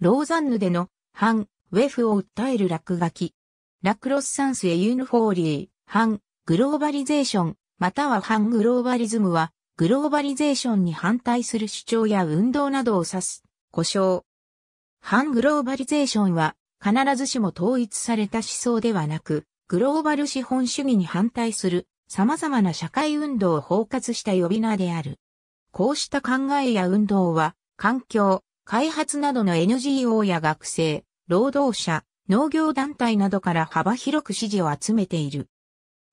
ローザンヌでの、反、ウェフを訴える落書き。ラクロスサンスへユーフォーリー、反、グローバリゼーション、または反グローバリズムは、グローバリゼーションに反対する主張や運動などを指す、故障。反グローバリゼーションは、必ずしも統一された思想ではなく、グローバル資本主義に反対する様々な社会運動を包括した呼び名である。こうした考えや運動は、環境、開発などの NGO や学生、労働者、農業団体などから幅広く支持を集めている。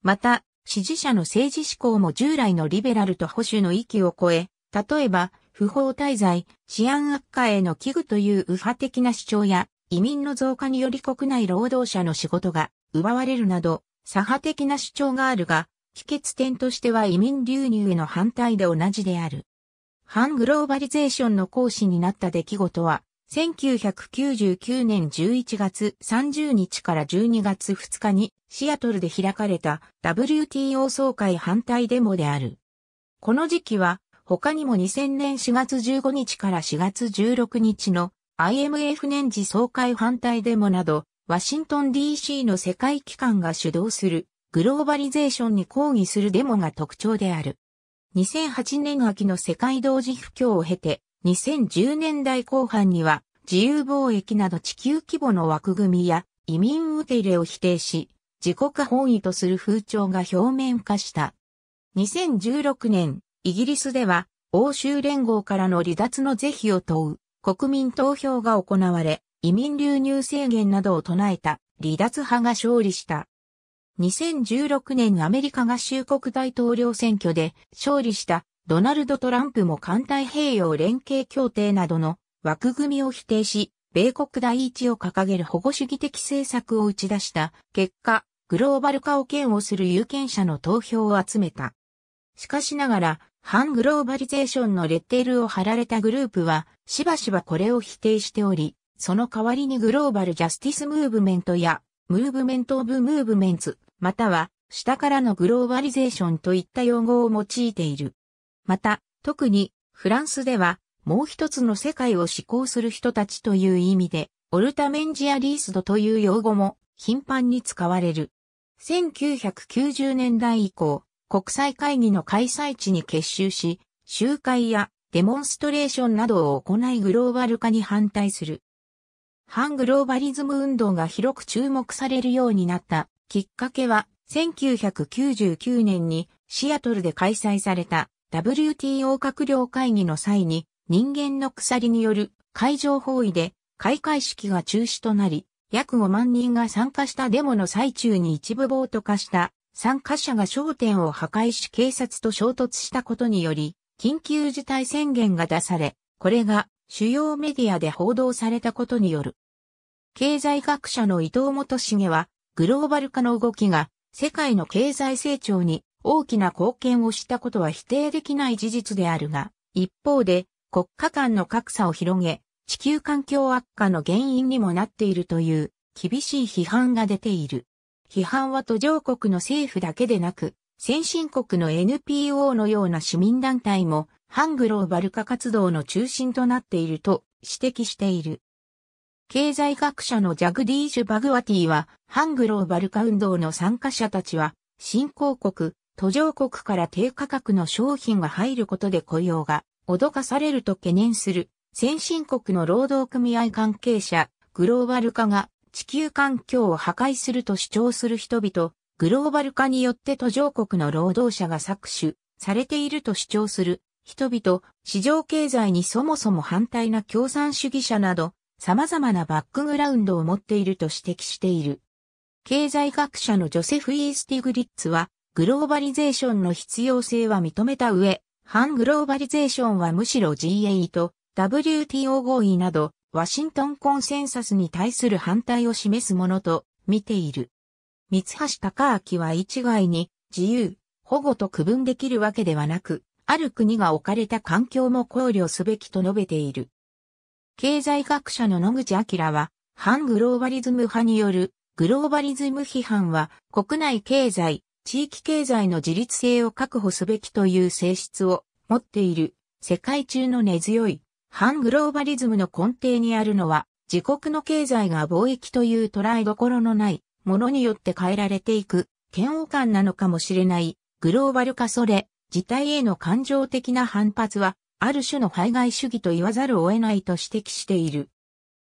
また、支持者の政治志向も従来のリベラルと保守の域を超え、例えば、不法滞在、治安悪化への危惧という右派的な主張や、移民の増加により国内労働者の仕事が奪われるなど、左派的な主張があるが、帰結点としては移民流入への反対で同じである。反グローバリゼーションの講師になった出来事は、1999年11月30日から12月2日にシアトルで開かれた WTO 総会反対デモである。この時期は他にも2000年4月15日から4月16日の IMF 年次総会反対デモなどワシントン DC の世界機関が主導するグローバリゼーションに抗議するデモが特徴である。2008年秋の世界同時不況を経て、2010年代後半には自由貿易など地球規模の枠組みや移民受け入れを否定し、自国本位とする風潮が表面化した。2016年、イギリスでは欧州連合からの離脱の是非を問う国民投票が行われ、移民流入制限などを唱えた離脱派が勝利した。2016年アメリカ合衆国大統領選挙で勝利したドナルド・トランプも艦隊平洋連携協定などの枠組みを否定し、米国第一を掲げる保護主義的政策を打ち出した結果、グローバル化を嫌悪する有権者の投票を集めた。しかしながら、反グローバリゼーションのレッテルを貼られたグループは、しばしばこれを否定しており、その代わりにグローバルジャスティスムーブメントや、ムーブメントオブムーブメンツ、または下からのグローバリゼーションといった用語を用いている。また、特にフランスではもう一つの世界を思考する人たちという意味で、オルタメンジアリースドという用語も頻繁に使われる。1990年代以降、国際会議の開催地に結集し、集会やデモンストレーションなどを行いグローバル化に反対する。反グローバリズム運動が広く注目されるようになったきっかけは、1999年にシアトルで開催された WTO 閣僚会議の際に人間の鎖による海上包囲で開会式が中止となり、約5万人が参加したデモの最中に一部暴徒化した参加者が焦点を破壊し警察と衝突したことにより、緊急事態宣言が出され、これが主要メディアで報道されたことによる。経済学者の伊藤元重は、グローバル化の動きが世界の経済成長に大きな貢献をしたことは否定できない事実であるが、一方で国家間の格差を広げ、地球環境悪化の原因にもなっているという厳しい批判が出ている。批判は途上国の政府だけでなく、先進国の NPO のような市民団体も、反グローバル化活動の中心となっていると指摘している。経済学者のジャグディージュ・バグワティは、反グローバル化運動の参加者たちは、新興国、途上国から低価格の商品が入ることで雇用が脅かされると懸念する、先進国の労働組合関係者、グローバル化が地球環境を破壊すると主張する人々、グローバル化によって途上国の労働者が搾取されていると主張する人々、市場経済にそもそも反対な共産主義者など、様々なバックグラウンドを持っていると指摘している。経済学者のジョセフ・イースティグリッツは、グローバリゼーションの必要性は認めた上、反グローバリゼーションはむしろ GA と WTO 合意など、ワシントンコンセンサスに対する反対を示すものと見ている。三橋隆明は一概に自由、保護と区分できるわけではなく、ある国が置かれた環境も考慮すべきと述べている。経済学者の野口明は、反グローバリズム派によるグローバリズム批判は国内経済、地域経済の自立性を確保すべきという性質を持っている世界中の根強い反グローバリズムの根底にあるのは自国の経済が貿易という捉えどころのないものによって変えられていく嫌悪感なのかもしれないグローバル化それ自体への感情的な反発はある種の排外主義と言わざるを得ないと指摘している。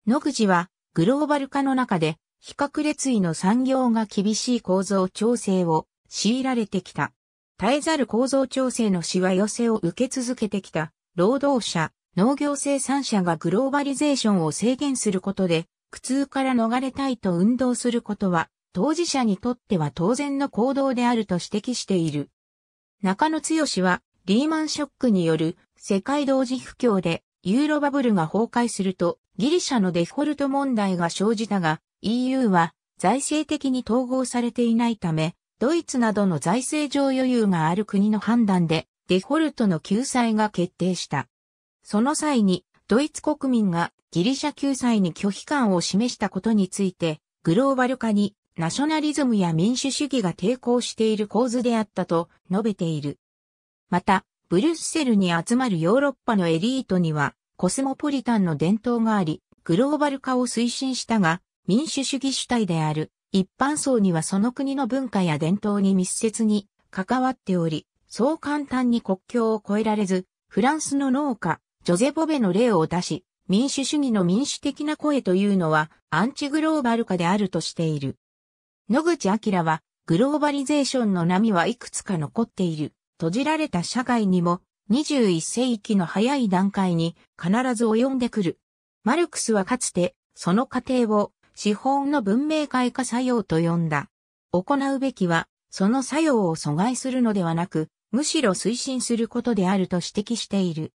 野口は、グローバル化の中で、比較列位の産業が厳しい構造調整を強いられてきた。絶えざる構造調整のしわ寄せを受け続けてきた労働者、農業生産者がグローバリゼーションを制限することで苦痛から逃れたいと運動することは当事者にとっては当然の行動であると指摘している。中野剛はリーマンショックによる世界同時不況でユーロバブルが崩壊するとギリシャのデフォルト問題が生じたが EU は財政的に統合されていないためドイツなどの財政上余裕がある国の判断でデフォルトの救済が決定した。その際にドイツ国民がギリシャ救済に拒否感を示したことについてグローバル化にナショナリズムや民主主義が抵抗している構図であったと述べている。また、ブリュッセルに集まるヨーロッパのエリートには、コスモポリタンの伝統があり、グローバル化を推進したが、民主主義主体である一般層にはその国の文化や伝統に密接に関わっており、そう簡単に国境を越えられず、フランスの農家、ジョゼ・ボベの例を出し、民主主義の民主的な声というのはアンチグローバル化であるとしている。野口明は、グローバリゼーションの波はいくつか残っている閉じられた社会にも21世紀の早い段階に必ず及んでくる。マルクスはかつてその過程を資本の文明開化作用と呼んだ。行うべきはその作用を阻害するのではなく、むしろ推進することであると指摘している。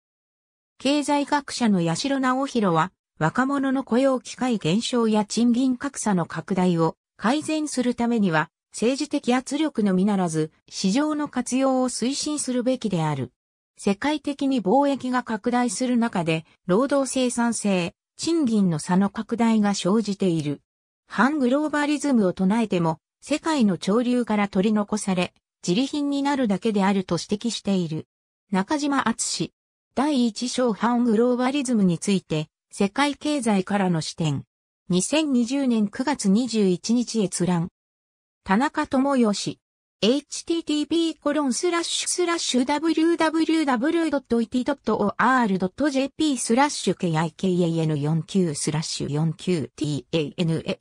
経済学者の八代直弘は、若者の雇用機会減少や賃金格差の拡大を改善するためには、政治的圧力のみならず、市場の活用を推進するべきである。世界的に貿易が拡大する中で、労働生産性、賃金の差の拡大が生じている。反グローバリズムを唱えても、世界の潮流から取り残され、自利品になるだけであると指摘している。中島厚氏。第一章反グローバリズムについて、世界経済からの視点。2020年9月21日閲覧。田中智義。http コロンスラッシュスラッシュ www.it.or.jp スラッシュ kikan49 スラッシュ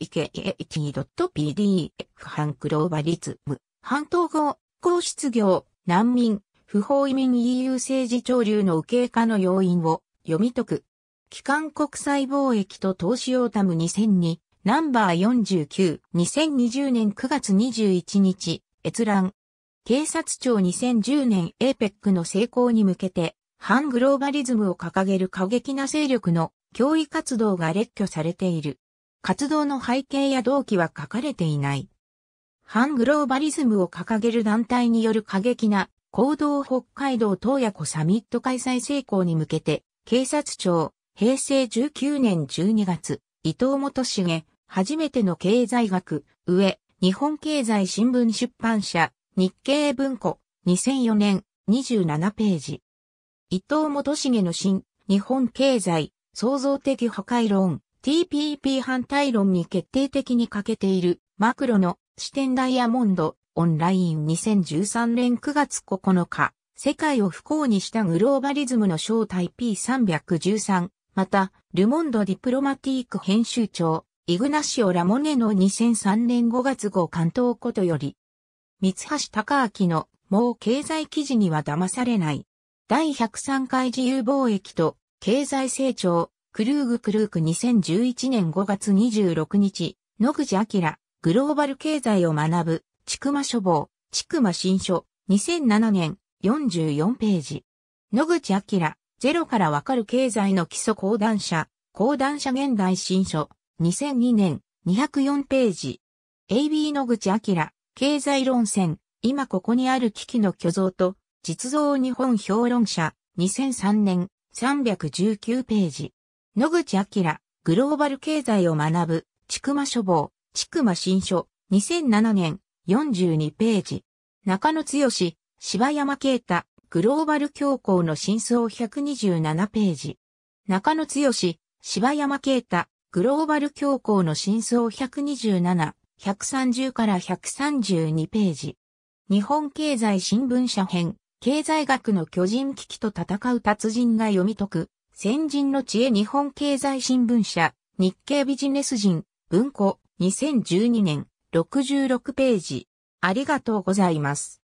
49tanakat.pdf ンクローバリズム半島合高失業難民不法移民 EU 政治潮流の右傾化の要因を読み解く。機関国際貿易と投資オータム2002ナンバー49、2020年9月21日、閲覧。警察庁2010年 APEC の成功に向けて、反グローバリズムを掲げる過激な勢力の脅威活動が列挙されている。活動の背景や動機は書かれていない。反グローバリズムを掲げる団体による過激な行動北海道東野湖サミット開催成功に向けて、警察庁、平成19年12月、伊藤元重、初めての経済学、上、日本経済新聞出版社、日経文庫、2004年、27ページ。伊藤元重の新、日本経済、創造的破壊論、TPP 反対論に決定的に欠けている、マクロの視点ダイヤモンド、オンライン2013年9月9日、世界を不幸にしたグローバリズムの正体 P313、また、ルモンド・ディプロマティーク編集長、イグナシオ・ラモネの2003年5月号関東ことより、三橋隆明のもう経済記事には騙されない。第103回自由貿易と経済成長、クルーグクルーク2011年5月26日、野口明、グローバル経済を学ぶ、ちくま書房、ちくま新書、2007年、44ページ。野口明、ゼロからわかる経済の基礎講談社、講談社現代新書、2002年、204ページ。AB 野口明、経済論戦、今ここにある危機の巨像と、実像日本評論者、2003年、319ページ。野口明、グローバル経済を学ぶ、ちくま書房、ちくま新書、2007年、42ページ。中野剛、柴山啓太、グローバル教皇の真相127ページ。中野剛、柴山啓太、グローバル教皇の真相127、130から132ページ。日本経済新聞社編、経済学の巨人危機と戦う達人が読み解く、先人の知恵日本経済新聞社、日経ビジネス人、文庫、2012年、66ページ。ありがとうございます。